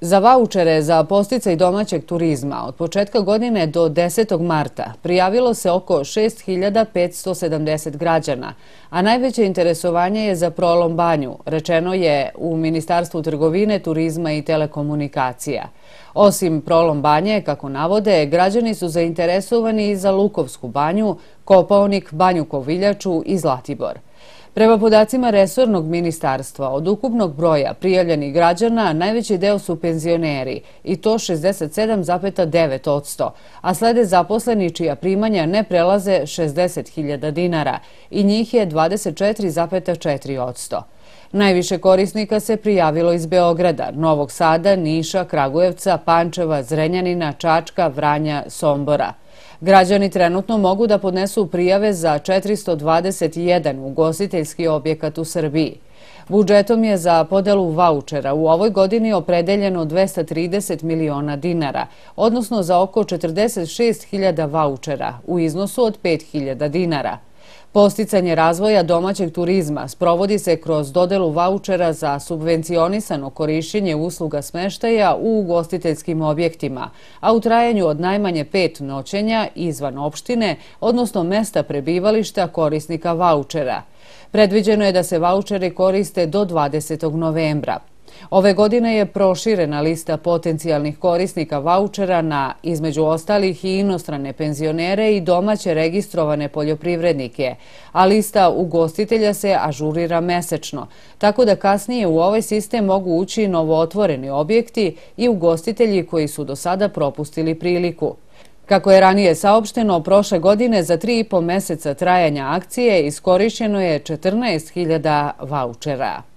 Za vouchere za postica domaćeg turizma od početka godine do 10. marta prijavilo se oko 6570 građana, a najveće interesovanje je za prolom banju, rečeno je u Ministarstvu trgovine, turizma i telekomunikacija. Osim prolom banje, kako navode, građani su zainteresovani i za Lukovsku banju, Kopaonik, Banju Koviljaču i Zlatibor. Prema podacima Resornog ministarstva, od ukupnog broja prijavljenih građana najveći deo su penzioneri i to 67,9 od 100, a slede zaposleni čija primanja ne prelaze 60.000 dinara i njih je 24,4 od 100. Najviše korisnika se prijavilo iz Beograda, Novog Sada, Niša, Kragujevca, Pančeva, Zrenjanina, Čačka, Vranja, Sombora. Građani trenutno mogu da podnesu prijave za 421 ugostiteljski objekat u Srbiji. Budžetom je za podelu vouchera u ovoj godini opredeljeno 230 miliona dinara, odnosno za oko 46.000 hiljada vouchera u iznosu od 5.000 dinara. Posticanje razvoja domaćeg turizma sprovodi se kroz dodelu vouchera za subvencionisano korišćenje usluga smeštaja u ugostiteljskim objektima, a u trajanju od najmanje pet noćenja izvan opštine, odnosno mesta prebivališta korisnika vouchera. Predviđeno je da se vouchere koriste do 20. novembra. Ove godine je proširena lista potencijalnih korisnika vouchera na, između ostalih, i inostrane penzionere i domaće registrovane poljoprivrednike, a lista ugostitelja se ažurira mesečno, tako da kasnije u ovaj sistem mogu ući novootvoreni objekti i ugostitelji koji su do sada propustili priliku. Kako je ranije saopšteno, prošle godine za tri i po meseca trajanja akcije iskorišćeno je 14.000 vouchera.